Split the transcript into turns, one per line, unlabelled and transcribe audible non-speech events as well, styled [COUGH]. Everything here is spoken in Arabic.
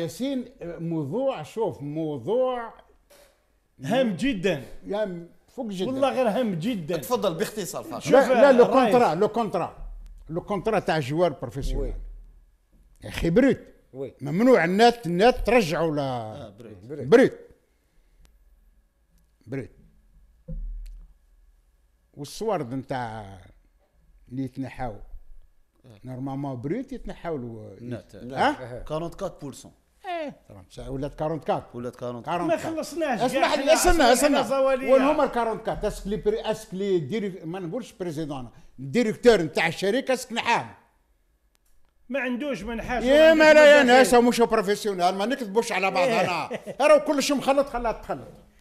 ياسين موضوع شوف موضوع هام جدا هام فوق جدا والله غير هام جدا تفضل باختصار فقط شوف لا, لا لو كونترا لو كونترا لو كونترا تاع الجوار بروفيسيونيل يا اخي بريت وي ممنوع الناس الناس ترجعوا ل آه بريت بريت بريت والصوارد نتاع اللي يتنحاو نورمالمون آه. بريت يتنحاو النات 44% ايه ولات 44 ولات 44 ما خلصناش اسمح لي اسمع استنى والهما 44 اسك لي بري اسك لي ما نقولش بريزيدون الديريكتور نتاع الشركه اسك نحام ما عندوش من حاجه يا ما لا يا ناس مش بروفيسيونال ما نكذبوش على بعضنا [LAUGHS] راه كلش مخلط خلاط تخلط